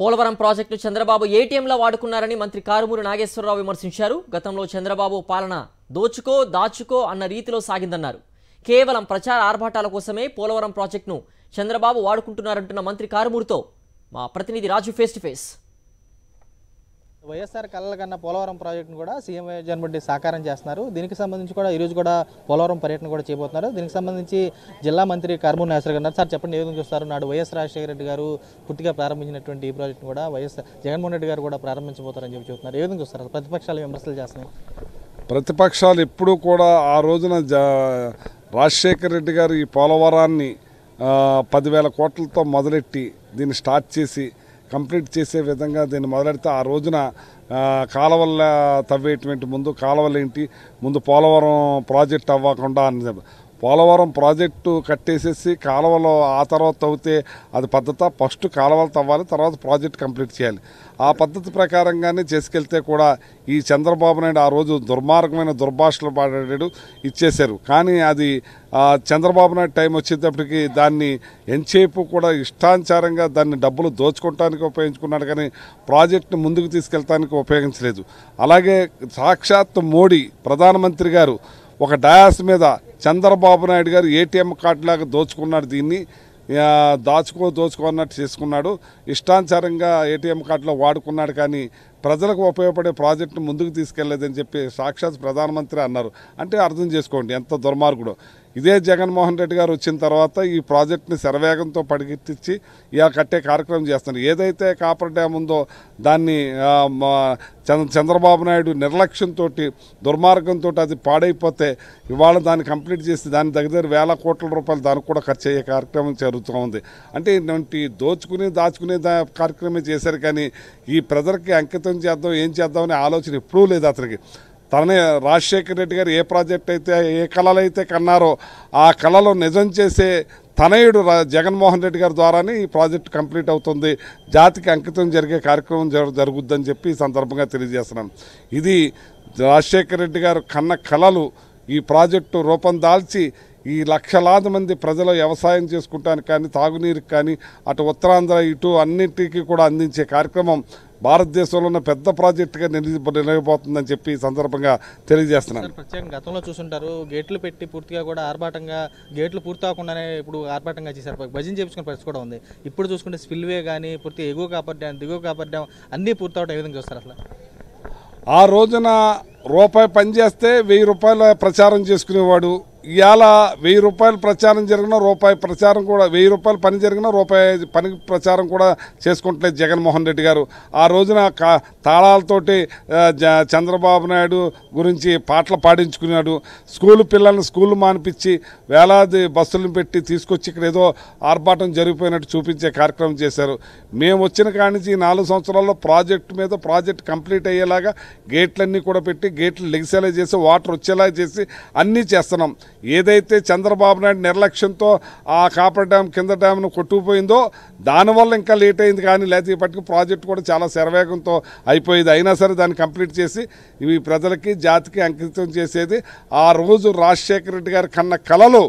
Polavaram project Chandrababu ఏటీఎంలా వాడుకున్నారని మంత్రి కారుమూరి నాగేశ్వరరావు విమర్శించారు గతంలో చంద్రబాబు పాలన దోచుకో దాచుకో అన్న రీతిలో సాగిందన్నారు కేవలం ప్రచార ఆర్భాటాల కోసమే పోలవరం ప్రాజెక్టును చంద్రబాబు వాడుకుంటున్నారంటున్న మంత్రి కారుమూరితో మా ప్రతినిధి Raju face to face YSR కళ్ళ కన్నా పోలవరం ప్రాజెక్టును కూడా సీఎం జగన్మోహన్ రెడ్డి సాకారం చేస్తున్నారు దీనికి సంబంధించి కూడా ఈరోజు కూడా పోలవరం పర్యటన కూడా చేయబోతున్నారు దీనికి సంబంధించి జిల్లా మంత్రి కర్మూర్ నాసర్ గారు సార్ చెప్పండి ఏ విధంగా చూస్తారు నాడు వైఎస్ రాజశేఖర రెడ్డి గారు పూర్తిగా ప్రారంభించినటువంటి ఈ ప్రాజెక్టును కూడా వైఎస్ జగన్మోహన్ రెడ్డి గారు కూడా ప్రారంభించబోతారని చెప్పి చెబుతున్నారు ఏ విధంగా చూస్తారు ప్రతిపక్షాలు విమర్శలు చేస్తున్నాయి ప్రతిపక్షాలు ఎప్పుడూ కూడా ఆ రోజున రాజశేఖర రెడ్డి గారు ఈ పోలవరాన్ని పదివేల కోట్లతో మొదలెట్టి దీన్ని స్టార్ట్ చేసి కంప్లీట్ చేసే విధంగా దీన్ని మొదలెడితే ఆ రోజున కాలవల్ల తవ్వేటువంటి ముందు ఏంటి ముందు పోలవరం ప్రాజెక్ట్ అవ్వకుండా పోలవరం ప్రాజెక్టు కట్టేసేసి కాలువలు ఆ తర్వాత తవ్వితే అది పద్ధత ఫస్ట్ కాలువలు తవ్వాలి తర్వాత ప్రాజెక్ట్ కంప్లీట్ చేయాలి ఆ పద్ధతి ప్రకారంగానే చేసుకెళ్తే కూడా ఈ చంద్రబాబు నాయుడు ఆ రోజు దుర్మార్గమైన దుర్భాషలు పాడేడు ఇచ్చేశారు కానీ అది చంద్రబాబు నాయుడు టైం వచ్చేటప్పటికి దాన్ని ఎంతసేపు కూడా ఇష్టానుసారంగా దాన్ని డబ్బులు దోచుకోవటానికి ఉపయోగించుకున్నాడు కానీ ప్రాజెక్టును ముందుకు తీసుకెళ్తానికి ఉపయోగించలేదు అలాగే సాక్షాత్ మోడీ ప్రధానమంత్రి గారు ఒక డయాస్ మీద చంద్రబాబు నాయుడు గారు ఏటీఎం కార్డులాగా దోచుకున్నాడు దీన్ని దాచుకో దోచుకో అన్నట్టు చేసుకున్నాడు ఇష్టానుసారంగా ఏటీఎం కార్డులో వాడుకున్నాడు కానీ ప్రజలకు ఉపయోగపడే ప్రాజెక్టును ముందుకు తీసుకెళ్లేదని చెప్పి సాక్షాత్ ప్రధానమంత్రి అన్నారు అంటే అర్థం చేసుకోండి ఎంత దుర్మార్గుడు ఇదే జగన్మోహన్ రెడ్డి గారు వచ్చిన తర్వాత ఈ ప్రాజెక్ట్ని శరవేగంతో పడిగిట్టించి ఇలా కట్టే కార్యక్రమం చేస్తున్నారు ఏదైతే కాపర్ డ్యామ్ ఉందో దాన్ని చంద్రబాబు నాయుడు నిర్లక్ష్యంతో దుర్మార్గంతో అది పాడైపోతే ఇవాళ దాన్ని కంప్లీట్ చేసి దాని దగ్గర వేల కోట్ల రూపాయలు దానికి కూడా ఖర్చు అయ్యే కార్యక్రమం జరుగుతూ ఉంది అంటే ఇటువంటి దోచుకుని దాచుకునే కార్యక్రమే చేశారు కానీ ఈ ప్రజలకి అంకితం ఏం చేద్దాం ఏం చేద్దాం అనే ఆలోచన ఎప్పుడూ లేదు అతనికి తననే రాజశేఖర రెడ్డి గారు ఏ ప్రాజెక్ట్ అయితే ఏ కళలు అయితే కన్నారో ఆ కళలు నిజం చేసే తనయుడు జగన్మోహన్ రెడ్డి గారి ద్వారానే ఈ ప్రాజెక్ట్ కంప్లీట్ అవుతుంది జాతికి అంకితం జరిగే కార్యక్రమం జరుగుద్దని చెప్పి ఈ సందర్భంగా తెలియజేస్తున్నాను ఇది రాజశేఖర రెడ్డి గారు కన్న కళలు ఈ ప్రాజెక్టు రూపం దాల్చి ఈ లక్షలాది మంది ప్రజలు వ్యవసాయం చేసుకుంటానికి కానీ తాగునీరుకి కానీ అటు ఉత్తరాంధ్ర ఇటు అన్నింటికి కూడా అందించే కార్యక్రమం భారతదేశంలో ఉన్న పెద్ద ప్రాజెక్టుగా నిలిగిపోతుందని చెప్పి ఈ సందర్భంగా తెలియజేస్తున్నాను ప్రత్యేకంగా గతంలో చూసుంటారు గేట్లు పెట్టి పూర్తిగా కూడా ఆర్భాటంగా గేట్లు పూర్తి అవ్వకుండానే ఇప్పుడు ఆర్భాటంగా చేశారు భజన చేపించుకునే పరిస్థితి కూడా ఉంది ఇప్పుడు చూసుకుంటే స్పిల్వే కానీ పూర్తి ఎగువ కాపాడ్డాం దిగువ కాపాడ్డాం అన్నీ పూర్తి అవడం ఏ విధంగా చూస్తారు అసలు ఆ రోజున రూపాయి పనిచేస్తే వెయ్యి రూపాయల ప్రచారం చేసుకునేవాడు ఇవాళ వెయ్యి రూపాయలు ప్రచారం జరిగిన రూపాయి ప్రచారం కూడా వెయ్యి రూపాయలు పని జరిగిన రూపాయి పని ప్రచారం కూడా చేసుకుంటున్నాయి జగన్మోహన్ రెడ్డి గారు ఆ రోజున తాళాలతోటి చంద్రబాబు నాయుడు గురించి పాటలు పాడించుకున్నాడు స్కూల్ పిల్లల్ని స్కూల్ మానిపించి వేలాది బస్సులను పెట్టి తీసుకొచ్చి ఇక్కడ ఏదో ఆర్భాటం జరిగిపోయినట్టు చూపించే కార్యక్రమం చేశారు మేము వచ్చిన కాడి నుంచి ఈ నాలుగు సంవత్సరాల్లో ప్రాజెక్టు మీద ప్రాజెక్ట్ కంప్లీట్ అయ్యేలాగా గేట్లన్నీ కూడా పెట్టి గేట్లు లెగిసేలా చేసి వాటర్ వచ్చేలా చేసి అన్నీ చేస్తున్నాం ఏదైతే చంద్రబాబు నాయుడు నిర్లక్ష్యంతో ఆ కాపర్ డ్యామ్ కింద డ్యామ్ను కొట్టుకుపోయిందో దానివల్ల ఇంకా లేట్ అయింది కానీ లేకపోతే ఇప్పటికి ప్రాజెక్ట్ కూడా చాలా శరవేగంతో అయిపోయేది అయినా సరే దాన్ని కంప్లీట్ చేసి ఇవి ప్రజలకి జాతికి అంకితం చేసేది ఆ రోజు రాజశేఖర రెడ్డి గారి కన్న కళలు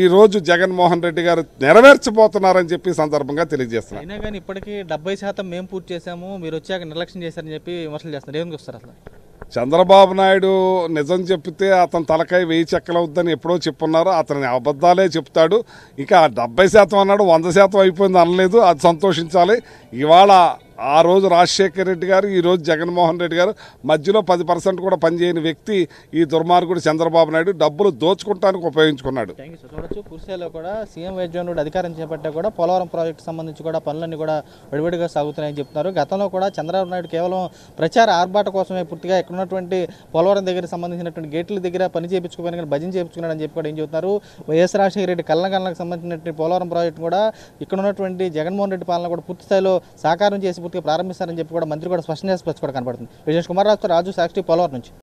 ఈరోజు జగన్మోహన్ రెడ్డి గారు నెరవేర్చబోతున్నారని చెప్పి సందర్భంగా తెలియజేస్తున్నారు అయినా కానీ ఇప్పటికీ డెబ్బై శాతం మేము పూర్తి చేశాము మీరు వచ్చాక నిర్లక్ష్యం చేశారని చెప్పి విమర్శలు చేస్తున్నారు ఏం వస్తారు అసలు చంద్రబాబు నాయుడు నిజం చెప్తే అతను తలకాయ వెయ్యి చెక్కలవుద్దని ఎప్పుడో చెప్పున్నారు అతని అబద్ధాలే చెప్తాడు ఇంకా డెబ్బై శాతం అన్నాడు వంద శాతం అయిపోయింది అనలేదు అది సంతోషించాలి ఇవాళ ఆ రోజు రాజశేఖర్ రెడ్డి గారు ఈరోజు జగన్మోహన్ రెడ్డి గారు మధ్యలో పది పర్సెంట్ కూడా పనిచేయని వ్యక్తి ఈ దుర్మార్గుడు చంద్రబాబు నాయుడు డబ్బులు దోచుకుంటానికి ఉపయోగించుకున్నాడు చూడొచ్చు కుర్సేలో కూడా సీఎం వైద్యుడు అధికారం చేపట్టే కూడా పోలవరం ప్రాజెక్టు సంబంధించి కూడా పనులన్నీ కూడా విడివిడిగా సాగుతున్నాయని చెప్తున్నారు గతంలో కూడా చంద్రబాబు నాయుడు కేవలం ప్రచార ఆర్భాట కోసమే పూర్తిగా ఇక్కడ ఉన్నటువంటి పోలవరం దగ్గర సంబంధించినటువంటి గేట్ల దగ్గర పని కానీ భజన చేయించుకున్నాడని చెప్పి కూడా ఏం చెబుతున్నారు వైఎస్ రాజశేఖర రెడ్డి కళ్ళకళ్ళకు సంబంధించినటువంటి పోలవరం ప్రాజెక్టు కూడా ఇక్కడ ఉన్నటువంటి జగన్మోహన్ రెడ్డి పాలన కూడా పూర్తి స్థాయిలో సాకారం చేసి పూర్తిగా ప్రారంభిస్తారని చెప్పి కూడా మంత్రి కూడా స్పష్టం చేసి కూడా కనబడుతుంది విజేష్ కుమార్ రాజు సాక్షి పోలవరం నుంచి